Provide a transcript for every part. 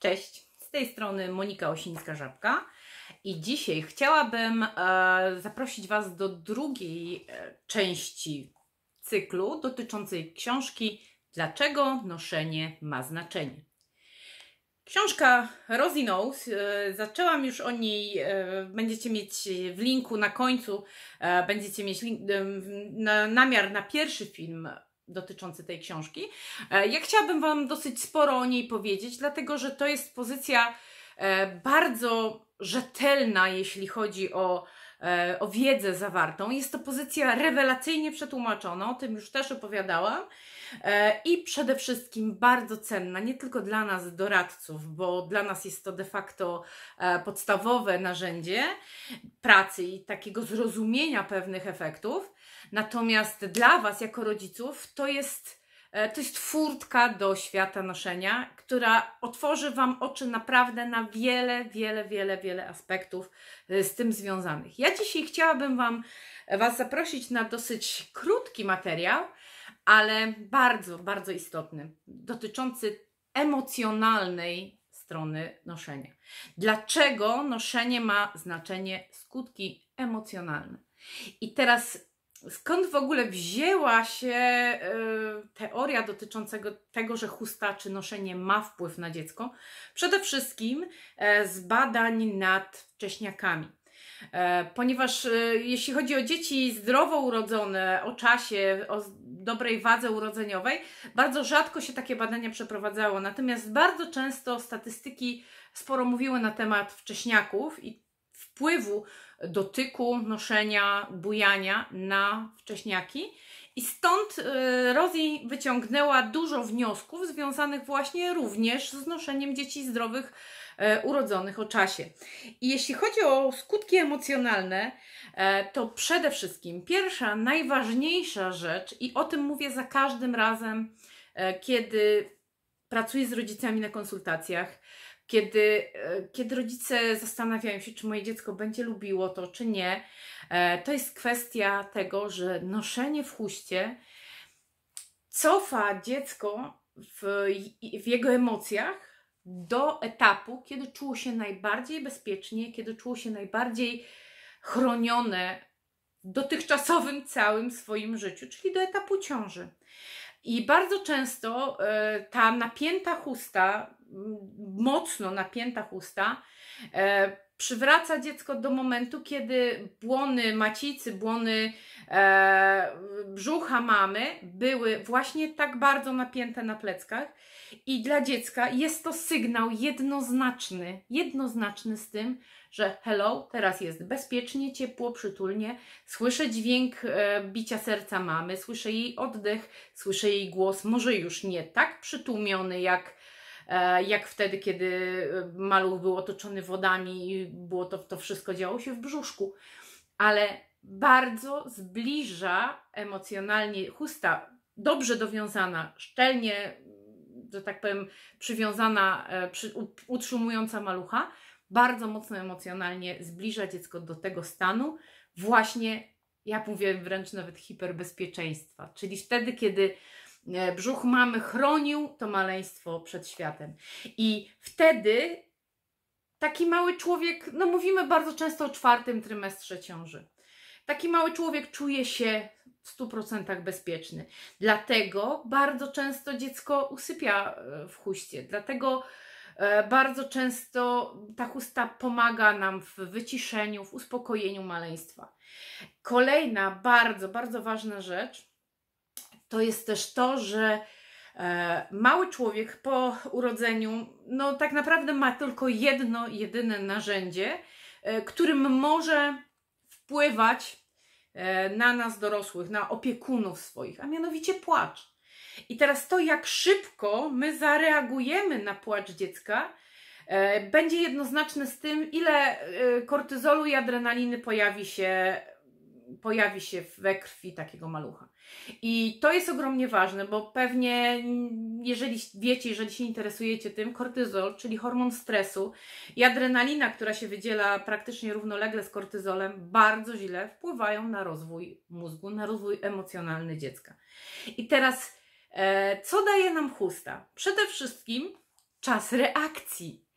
Cześć, z tej strony Monika Osińska-Żabka i dzisiaj chciałabym e, zaprosić Was do drugiej e, części cyklu dotyczącej książki Dlaczego noszenie ma znaczenie. Książka Rosie Knows, e, zaczęłam już o niej, e, będziecie mieć w linku na końcu, e, będziecie mieć link, namiar na pierwszy film dotyczący tej książki. E, ja chciałabym Wam dosyć sporo o niej powiedzieć, dlatego że to jest pozycja e, bardzo rzetelna, jeśli chodzi o, e, o wiedzę zawartą. Jest to pozycja rewelacyjnie przetłumaczona, o tym już też opowiadałam. I przede wszystkim bardzo cenna, nie tylko dla nas, doradców, bo dla nas jest to de facto podstawowe narzędzie pracy i takiego zrozumienia pewnych efektów Natomiast dla Was, jako rodziców, to jest, e, to jest furtka do świata noszenia, która otworzy Wam oczy naprawdę na wiele, wiele, wiele, wiele aspektów e, z tym związanych. Ja dzisiaj chciałabym Wam, e, Was zaprosić na dosyć krótki materiał, ale bardzo, bardzo istotny, dotyczący emocjonalnej strony noszenia. Dlaczego noszenie ma znaczenie skutki emocjonalne? I teraz skąd w ogóle wzięła się y, teoria dotycząca tego, że chusta czy noszenie ma wpływ na dziecko? Przede wszystkim e, z badań nad wcześniakami. E, ponieważ e, jeśli chodzi o dzieci zdrowo urodzone, o czasie, o dobrej wadze urodzeniowej, bardzo rzadko się takie badania przeprowadzało. Natomiast bardzo często statystyki sporo mówiły na temat wcześniaków i wpływu dotyku, noszenia, bujania na wcześniaki. I stąd y, Rosie wyciągnęła dużo wniosków związanych właśnie również z noszeniem dzieci zdrowych e, urodzonych o czasie. I jeśli chodzi o skutki emocjonalne, e, to przede wszystkim pierwsza, najważniejsza rzecz, i o tym mówię za każdym razem, e, kiedy pracuję z rodzicami na konsultacjach, kiedy, e, kiedy rodzice zastanawiają się, czy moje dziecko będzie lubiło to, czy nie, e, to jest kwestia tego, że noszenie w huście cofa dziecko w, w jego emocjach do etapu, kiedy czuło się najbardziej bezpiecznie, kiedy czuło się najbardziej chronione w dotychczasowym całym swoim życiu, czyli do etapu ciąży. I bardzo często e, ta napięta chusta, mocno napięta chusta, e, przywraca dziecko do momentu, kiedy błony macicy, błony e, brzucha mamy były właśnie tak bardzo napięte na pleckach i dla dziecka jest to sygnał jednoznaczny, jednoznaczny z tym, że hello, teraz jest bezpiecznie, ciepło, przytulnie, słyszę dźwięk e, bicia serca mamy, słyszę jej oddech, słyszę jej głos, może już nie tak przytłumiony jak E, jak wtedy, kiedy e, maluch był otoczony wodami i było to, to wszystko działo się w brzuszku. Ale bardzo zbliża emocjonalnie chusta, dobrze dowiązana, szczelnie, że tak powiem, przywiązana, e, przy, utrzymująca malucha, bardzo mocno emocjonalnie zbliża dziecko do tego stanu, właśnie, ja mówię wręcz nawet hiperbezpieczeństwa, czyli wtedy, kiedy E, brzuch mamy chronił to maleństwo przed światem. I wtedy taki mały człowiek, no mówimy bardzo często o czwartym trymestrze ciąży. Taki mały człowiek czuje się w 100% bezpieczny. Dlatego bardzo często dziecko usypia e, w huście. Dlatego e, bardzo często ta chusta pomaga nam w wyciszeniu, w uspokojeniu maleństwa. Kolejna bardzo, bardzo ważna rzecz to jest też to, że e, mały człowiek po urodzeniu, no tak naprawdę ma tylko jedno, jedyne narzędzie, e, którym może wpływać e, na nas dorosłych, na opiekunów swoich, a mianowicie płacz. I teraz to, jak szybko my zareagujemy na płacz dziecka, będzie jednoznaczne z tym, ile kortyzolu i adrenaliny pojawi się pojawi się we krwi takiego malucha. I to jest ogromnie ważne, bo pewnie mm, jeżeli wiecie, jeżeli się interesujecie tym, kortyzol, czyli hormon stresu i adrenalina, która się wydziela praktycznie równolegle z kortyzolem, bardzo źle wpływają na rozwój mózgu, na rozwój emocjonalny dziecka. I teraz, e, co daje nam chusta? Przede wszystkim czas reakcji.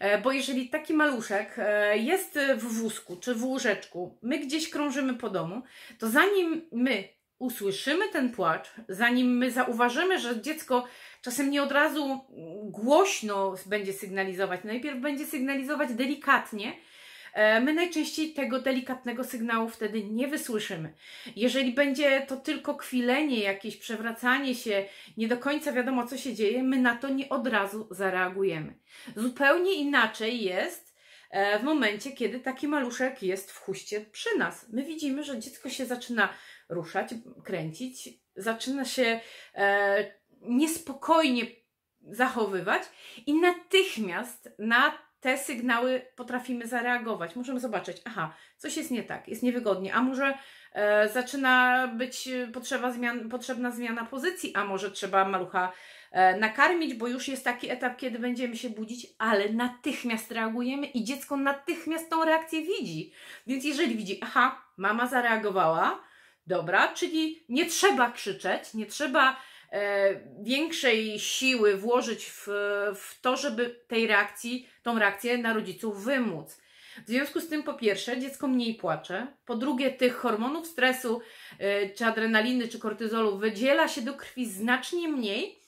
E, bo jeżeli taki maluszek e, jest w wózku czy w łóżeczku, my gdzieś krążymy po domu, to zanim my usłyszymy ten płacz, zanim my zauważymy, że dziecko czasem nie od razu głośno będzie sygnalizować, najpierw będzie sygnalizować delikatnie, E, my najczęściej tego delikatnego sygnału wtedy nie wysłyszymy. Jeżeli będzie to tylko kwilenie, jakieś przewracanie się, nie do końca wiadomo co się dzieje, my na to nie od razu zareagujemy. Zupełnie inaczej jest e, w momencie, kiedy taki maluszek jest w huście przy nas. My widzimy, że dziecko się zaczyna ruszać, kręcić, zaczyna się e, niespokojnie zachowywać i natychmiast na te sygnały potrafimy zareagować. Możemy zobaczyć, aha, coś jest nie tak, jest niewygodnie, a może e, zaczyna być e, potrzeba zmian, potrzebna zmiana pozycji, a może trzeba malucha e, nakarmić, bo już jest taki etap, kiedy będziemy się budzić, ale natychmiast reagujemy i dziecko natychmiast tą reakcję widzi. Więc jeżeli widzi, aha, mama zareagowała, dobra, czyli nie trzeba krzyczeć, nie trzeba E, większej siły włożyć w, w to, żeby tej reakcji, tą reakcję na rodziców wymóc. W związku z tym, po pierwsze, dziecko mniej płacze, po drugie, tych hormonów stresu, e, czy adrenaliny, czy kortyzolu wydziela się do krwi znacznie mniej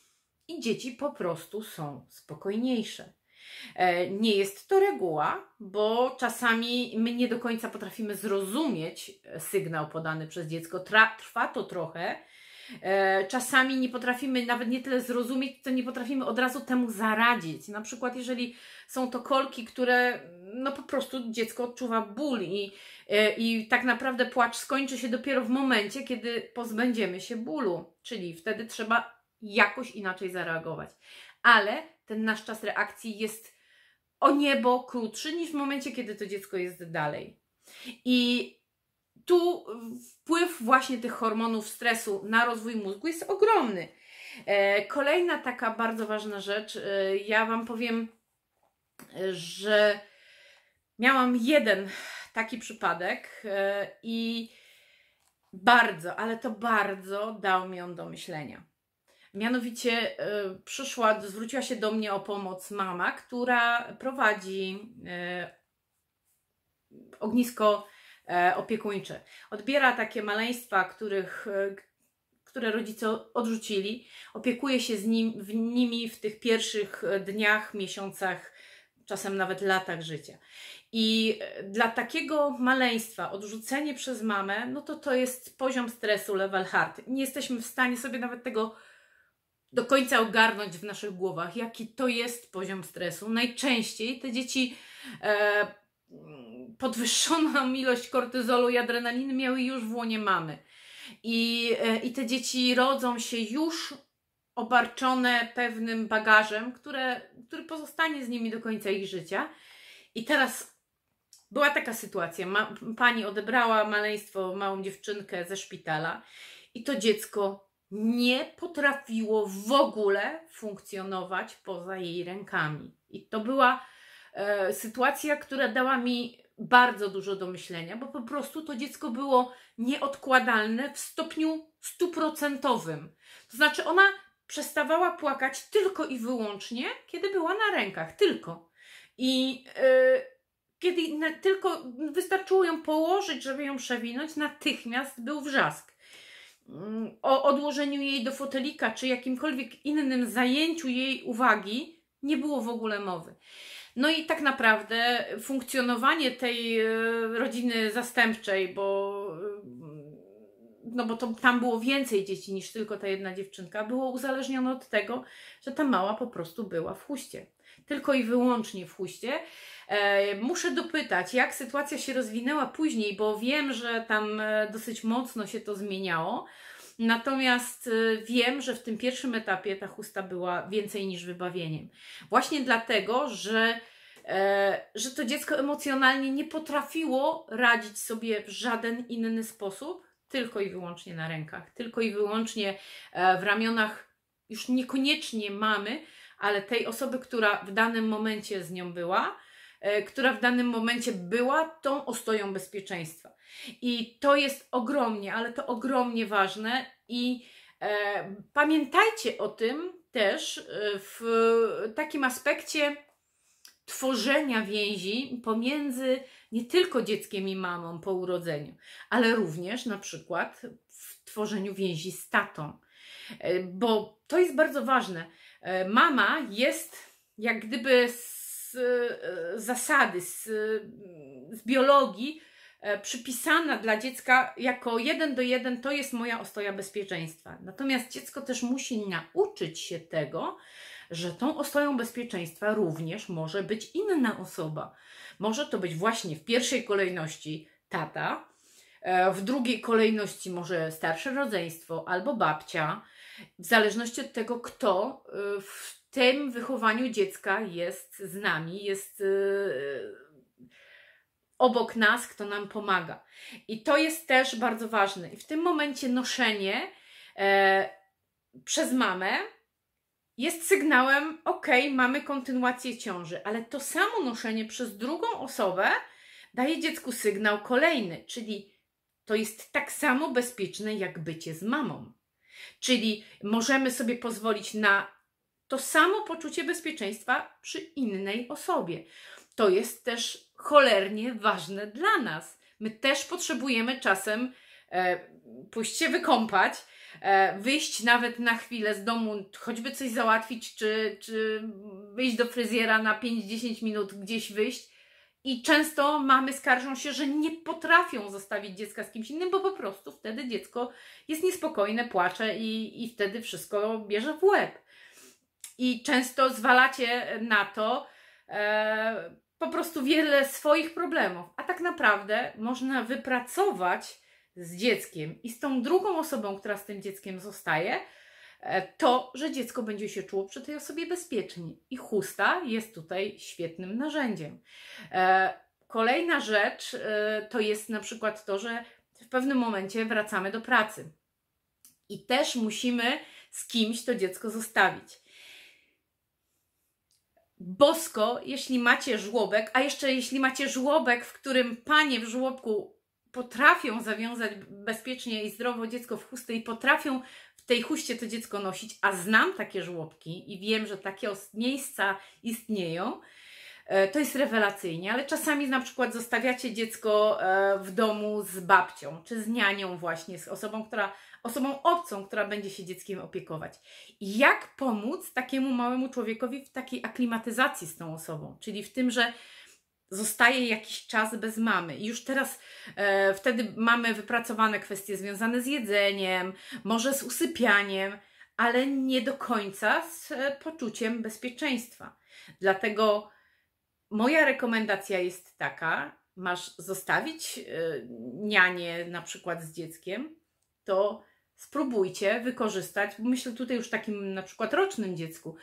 i dzieci po prostu są spokojniejsze. E, nie jest to reguła, bo czasami my nie do końca potrafimy zrozumieć sygnał podany przez dziecko. Trwa to trochę, E, czasami nie potrafimy nawet nie tyle zrozumieć, co nie potrafimy od razu temu zaradzić. Na przykład, jeżeli są to kolki, które no po prostu dziecko odczuwa ból i, e, i tak naprawdę płacz skończy się dopiero w momencie, kiedy pozbędziemy się bólu, czyli wtedy trzeba jakoś inaczej zareagować. Ale ten nasz czas reakcji jest o niebo krótszy niż w momencie, kiedy to dziecko jest dalej. I tu wpływ właśnie tych hormonów stresu na rozwój mózgu jest ogromny. E, kolejna taka bardzo ważna rzecz, e, ja Wam powiem, e, że miałam jeden taki przypadek i bardzo, ale to bardzo dał mi on do myślenia. Mianowicie przyszła, zwróciła się do mnie o pomoc mama, która prowadzi ognisko E, opiekuńczy. Odbiera takie maleństwa, których, e, które rodzice odrzucili, opiekuje się z nim, w nimi w tych pierwszych e, dniach, miesiącach, czasem nawet latach życia. I dla takiego maleństwa odrzucenie przez mamę, no to to jest poziom stresu level hard. Nie jesteśmy w stanie sobie nawet tego do końca ogarnąć w naszych głowach, jaki to jest poziom stresu. Najczęściej te dzieci e, podwyższona ilość kortyzolu i adrenaliny miały już w łonie mamy. I, e, I te dzieci rodzą się już obarczone pewnym bagażem, które, który pozostanie z nimi do końca ich życia. I teraz była taka sytuacja. Ma, pani odebrała maleństwo, małą dziewczynkę ze szpitala i to dziecko nie potrafiło w ogóle funkcjonować poza jej rękami. I to była E, sytuacja, która dała mi bardzo dużo do myślenia, bo po prostu to dziecko było nieodkładalne w stopniu stuprocentowym. To znaczy, ona przestawała płakać tylko i wyłącznie, kiedy była na rękach, tylko. I yy, kiedy na, tylko wystarczyło ją położyć, żeby ją przewinąć, natychmiast był wrzask. Mm, o odłożeniu jej do fotelika czy jakimkolwiek innym zajęciu jej uwagi nie było w ogóle mowy. No i tak naprawdę funkcjonowanie tej e, rodziny zastępczej, bo, e, no bo to, tam było więcej dzieci niż tylko ta jedna dziewczynka, było uzależnione od tego, że ta mała po prostu była w huście. Tylko i wyłącznie w huście. E, muszę dopytać, jak sytuacja się rozwinęła później, bo wiem, że tam dosyć mocno się to zmieniało. Natomiast y, wiem, że w tym pierwszym etapie ta chusta była więcej niż wybawieniem. Właśnie dlatego, że, e, że to dziecko emocjonalnie nie potrafiło radzić sobie w żaden inny sposób, tylko i wyłącznie na rękach, tylko i wyłącznie e, w ramionach już niekoniecznie mamy, ale tej osoby, która w danym momencie z nią była, e, która w danym momencie była tą ostoją bezpieczeństwa. I to jest ogromnie, ale to ogromnie ważne i e, pamiętajcie o tym też e, w takim aspekcie tworzenia więzi pomiędzy nie tylko dzieckiem i mamą po urodzeniu, ale również na przykład w tworzeniu więzi z tatą. E, bo to jest bardzo ważne. E, mama jest jak gdyby z zasady, z, z biologii E, przypisana dla dziecka jako jeden do jeden, to jest moja ostoja bezpieczeństwa. Natomiast dziecko też musi nauczyć się tego, że tą ostoją bezpieczeństwa również może być inna osoba. Może to być właśnie w pierwszej kolejności tata, e, w drugiej kolejności może starsze rodzeństwo albo babcia, w zależności od tego, kto e, w tym wychowaniu dziecka jest z nami, jest obok nas, kto nam pomaga. I to jest też bardzo ważne. I w tym momencie noszenie e, przez mamę jest sygnałem, ok, mamy kontynuację ciąży, ale to samo noszenie przez drugą osobę daje dziecku sygnał kolejny, czyli to jest tak samo bezpieczne jak bycie z mamą. Czyli możemy sobie pozwolić na to samo poczucie bezpieczeństwa przy innej osobie to jest też cholernie ważne dla nas. My też potrzebujemy czasem e, pójść się wykąpać, e, wyjść nawet na chwilę z domu, choćby coś załatwić, czy, czy wyjść do fryzjera na 5-10 minut, gdzieś wyjść. I często mamy skarżą się, że nie potrafią zostawić dziecka z kimś innym, bo po prostu wtedy dziecko jest niespokojne, płacze i, i wtedy wszystko bierze w łeb. I często zwalacie na to, e, prostu wiele swoich problemów. A tak naprawdę można wypracować z dzieckiem i z tą drugą osobą, która z tym dzieckiem zostaje, e, to, że dziecko będzie się czuło przy tej osobie bezpiecznie. I chusta jest tutaj świetnym narzędziem. E, kolejna rzecz e, to jest na przykład to, że w pewnym momencie wracamy do pracy i też musimy z kimś to dziecko zostawić bosko, jeśli macie żłobek, a jeszcze jeśli macie żłobek, w którym panie w żłobku potrafią zawiązać bezpiecznie i zdrowo dziecko w chustę i potrafią w tej chuście to dziecko nosić, a znam takie żłobki i wiem, że takie miejsca istnieją, e, to jest rewelacyjnie, ale czasami na przykład zostawiacie dziecko e, w domu z babcią, czy z nianią właśnie, z osobą, która osobą obcą, która będzie się dzieckiem opiekować. Jak pomóc takiemu małemu człowiekowi w takiej aklimatyzacji z tą osobą, czyli w tym, że zostaje jakiś czas bez mamy. I już teraz e, wtedy mamy wypracowane kwestie związane z jedzeniem, może z usypianiem, ale nie do końca z e, poczuciem bezpieczeństwa. Dlatego moja rekomendacja jest taka: masz zostawić e, nianie na przykład z dzieckiem, to spróbujcie wykorzystać, myślę tutaj już takim na przykład rocznym dziecku,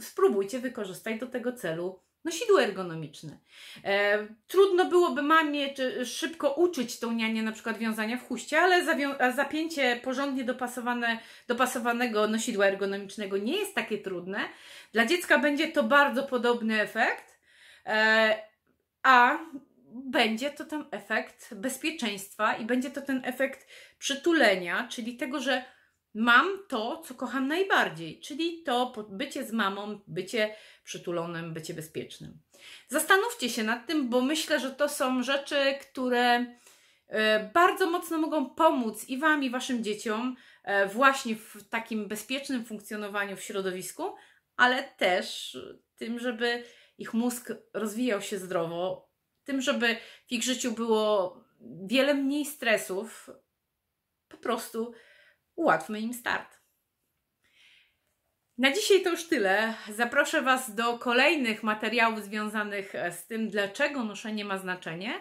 spróbujcie wykorzystać do tego celu nosidło ergonomiczne. E, trudno byłoby mamie czy, szybko uczyć tą nianię na przykład wiązania w chuście, ale zapięcie porządnie dopasowane, dopasowanego nosidła ergonomicznego nie jest takie trudne. Dla dziecka będzie to bardzo podobny efekt, e, a będzie to ten efekt bezpieczeństwa i będzie to ten efekt przytulenia, czyli tego, że mam to, co kocham najbardziej, czyli to bycie z mamą, bycie przytulonym, bycie bezpiecznym. Zastanówcie się nad tym, bo myślę, że to są rzeczy, które e, bardzo mocno mogą pomóc i Wam, i Waszym dzieciom e, właśnie w takim bezpiecznym funkcjonowaniu w środowisku, ale też tym, żeby ich mózg rozwijał się zdrowo, tym, żeby w ich życiu było wiele mniej stresów, po prostu ułatwmy im start. Na dzisiaj to już tyle. Zaproszę Was do kolejnych materiałów związanych e, z tym, dlaczego noszenie ma znaczenie,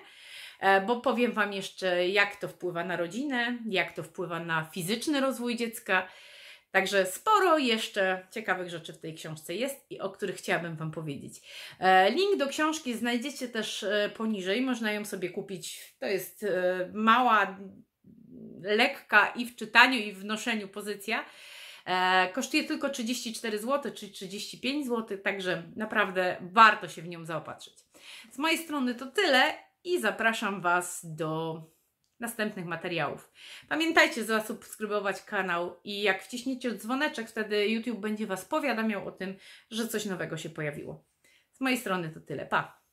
bo powiem Wam jeszcze, jak to wpływa na rodzinę, jak to wpływa na fizyczny rozwój dziecka Także sporo jeszcze ciekawych rzeczy w tej książce jest i o których chciałabym Wam powiedzieć. E, link do książki znajdziecie też e, poniżej, można ją sobie kupić. To jest e, mała, lekka i w czytaniu, i w noszeniu pozycja. Kosztuje tylko 34 zł, czy 35 zł, także naprawdę warto się w nią zaopatrzyć. Z mojej strony to tyle i zapraszam Was do następnych materiałów. Pamiętajcie zasubskrybować kanał i jak wciśniecie dzwoneczek, wtedy YouTube będzie Was powiadamiał o tym, że coś nowego się pojawiło. Z mojej strony to tyle. Pa!